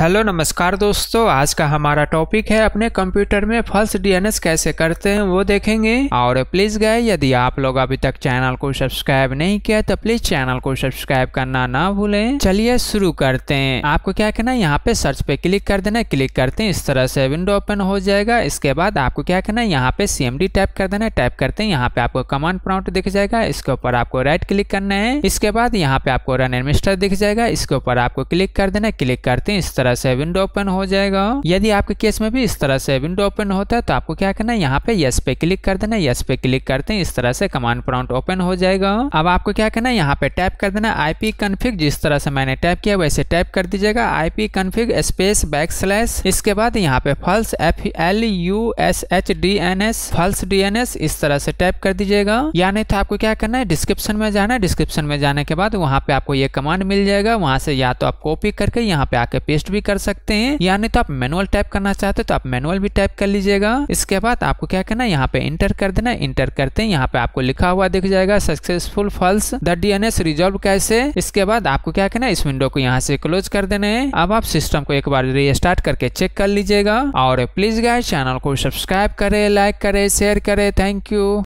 hello नमस्कार दोस्तों आज का हमारा टॉपिक है अपने कंप्यूटर में फल्स डीएनएस कैसे करते हैं वो देखेंगे और प्लीज गए यदि आप लोग अभी तक चैनल को सब्सक्राइब नहीं किया तो प्लीज चैनल को सब्सक्राइब करना ना भूलें चलिए शुरू करते हैं आपको क्या करना है यहाँ पे सर्च पे क्लिक कर देना क्लिक करते हैं इस तरह से विंडो ओपन हो जाएगा इसके बाद आपको क्या करना है यहाँ पे सीएमडी टाइप कर देना टाइप करते हैं यहाँ पे आपको कमांड प्रॉन्ट दिख जाएगा इसके ऊपर आपको राइट क्लिक करना है इसके बाद यहाँ पे आपको रन एडमिस्टर दिख जाएगा इसके ऊपर आपको क्लिक कर देना है क्लिक करते हैं इस तरह तरह से विंडो ओपन हो जाएगा यदि आपके केस में भी इस तरह से विंडो ओपन होता है तो आपको क्या करना है यहाँ पे यस पे क्लिक कर देना यस पे क्लिक करते हैं इस तरह से कमांड प्रॉन्ट ओपन हो जाएगा अब आपको क्या करना है यहाँ पे टैप कर देना आईपी कन्फिग जिस तरह से मैंने टैप किया वैसे टैप कर दीजिएगा IP config space backslash इसके बाद यहाँ पे flush F L U S H D N S flush D N S इस तरह से टाइप कर दीजिएगा या नहीं तो आपको क्या करना है डिस्क्रिप्शन में जाना है डिस्क्रिप्शन में जाने के बाद वहाँ पे आपको ये कमांड मिल जाएगा वहाँ से या तो आप कॉपी करके यहाँ पे आके पेस्ट भी कर सकते हैं या नहीं तो आप मैनुअल टाइप करना चाहते तो आप मैनुअल भी टाइप कर लीजिएगा इसके बाद आपको क्या करना है यहाँ पे इंटर कर देना इंटर करते हैं यहाँ पे आपको लिखा हुआ दिख जाएगा successful flushed the DNS resolve कैसे इसके बाद आपको क्या करना है इस विंडो को यहाँ से क्लोज कर देना है अब आप सिस्टम को एक बार रिस्टार्ट करके चेक कर लीजिएगा और प्लीज गाय चैनल को सब्सक्राइब करे लाइक करे शेयर करे थैंक यू